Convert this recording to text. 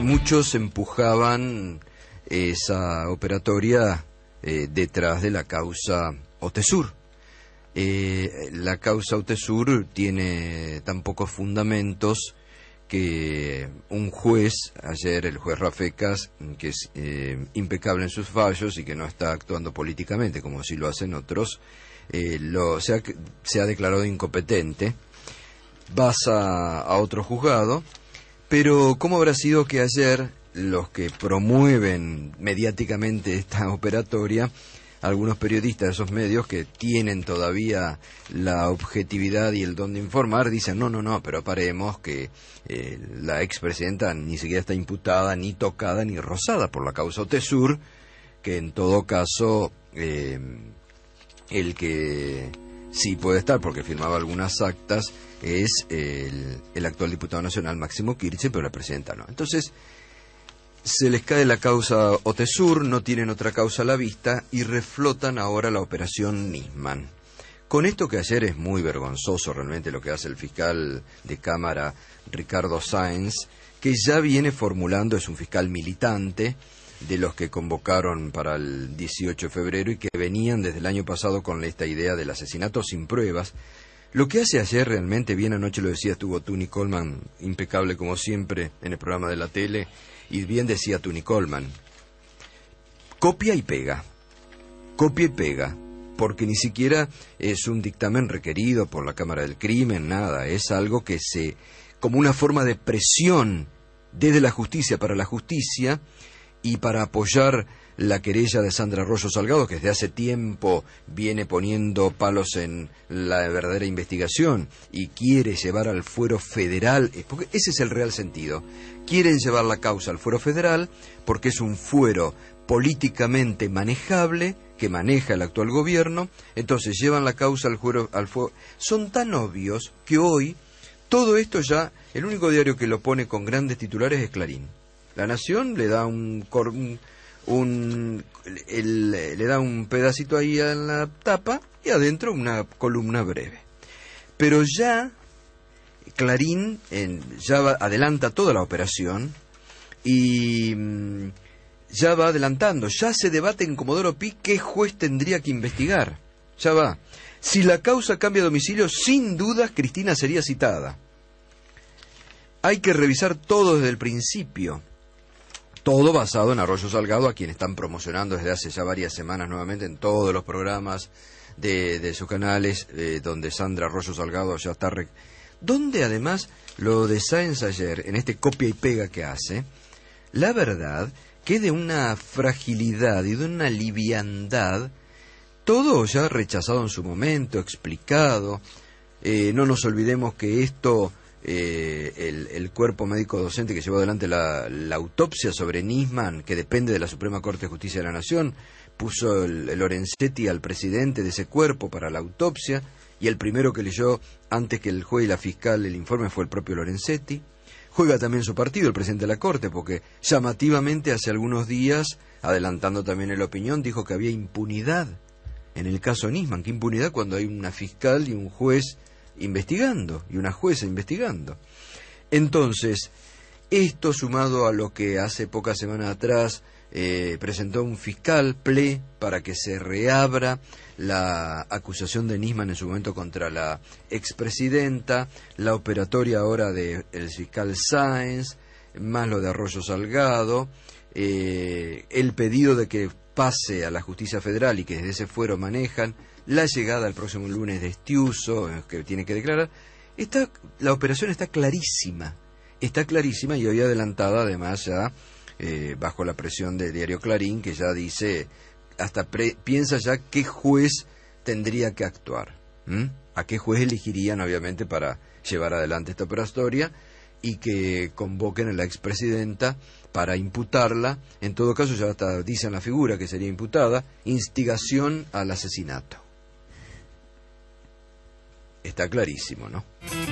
muchos empujaban esa operatoria eh, detrás de la causa Otesur. Eh, la causa Otesur tiene tan pocos fundamentos que un juez, ayer el juez Rafecas, que es eh, impecable en sus fallos y que no está actuando políticamente como si lo hacen otros, lo, se, ha, declarado incompetente, vas a, otro juzgado pero ¿cómo habrá sido que ayer los que promueven mediáticamente esta operatoria, algunos periodistas de esos medios que tienen todavía la objetividad y el don de informar, dicen, no, no, no, pero paremos que eh, la expresidenta ni siquiera está imputada, ni tocada, ni rozada por la causa OTESUR, que en todo caso eh, el que sí puede estar, porque firmaba algunas actas, es el, actual diputado nacional Máximo Kirchner, pero la presidenta no. Entonces, se les cae la causa Otesur, no tienen otra causa a la vista y reflotan ahora la operación Nisman. Con esto que ayer es muy vergonzoso realmente lo que hace el fiscal de Cámara Ricardo Sáenz, que ya viene formulando, es un fiscal militante, de los que convocaron para el 18 de febrero y que venían desde el año pasado con esta idea del asesinato sin pruebas. Lo que hace ayer realmente bien, anoche lo decía, estuvo Tuni Coleman, impecable como siempre en el programa de la tele, y bien decía Tuni Coleman, copia y pega, copia y pega, porque ni siquiera es un dictamen requerido por la Cámara del Crimen, nada, es algo que se, como una forma de presión desde la justicia para la justicia, y para apoyar la querella de Sandra Arroyo Salgado, que desde hace tiempo viene poniendo palos en la verdadera investigación y quiere llevar al fuero federal, eh, porque ese es el real sentido. Quieren llevar la causa al fuero federal porque es un fuero políticamente manejable que maneja el actual gobierno, entonces llevan la causa al fuero Son tan obvios que hoy todo esto ya, el único diario que lo pone con grandes titulares es Clarín. La Nación le da un, le da un pedacito ahí en la tapa y adentro una columna breve. Pero ya Clarín en, ya adelanta toda la operación y mm, ya va adelantando, ya se debate en Comodoro Pi qué juez tendría que investigar. Ya va. Si la causa cambia de domicilio, sin dudas Cristina sería citada. Hay que revisar todo desde el principio. Todo basado en Arroyo Salgado, a quien están promocionando desde hace ya varias semanas nuevamente en todos los programas de, sus canales, eh, donde Sandra Arroyo Salgado ya está... Re... Donde además lo de Sáenz ayer, en este copia y pega que hace, la verdad que de una fragilidad y de una liviandad, todo ya rechazado en su momento, explicado, eh, no nos olvidemos que esto eh, el, cuerpo médico docente que llevó adelante la, autopsia sobre Nisman, que depende de la Suprema Corte de Justicia de la Nación, puso el, Lorenzetti al presidente de ese cuerpo para la autopsia, y el primero que leyó antes que el juez y la fiscal el informe fue el propio Lorenzetti. Juega también su partido, el presidente de la Corte, porque llamativamente hace algunos días, adelantando también la opinión, dijo que había impunidad en el caso Nisman. ¿Qué impunidad cuando hay una fiscal y un juez investigando y una jueza investigando. Entonces, esto sumado a lo que hace pocas semanas atrás eh, presentó un fiscal ple para que se reabra la acusación de Nisman en su momento contra la expresidenta, la operatoria ahora del fiscal Sáenz, más lo de Arroyo Salgado, eh, el pedido de que pase a la justicia federal y que desde ese fuero manejan, la llegada el próximo lunes de Estiuso, eh, que tiene que declarar, está, la operación está clarísima, está clarísima y hoy adelantada además ya eh, bajo la presión de diario Clarín, que ya dice, hasta piensa ya qué juez tendría que actuar, a qué juez elegirían obviamente para llevar adelante esta operatoria y que convoquen a la expresidenta para imputarla, en todo caso ya hasta dicen la figura que sería imputada, instigación al asesinato. Está clarísimo, ¿no?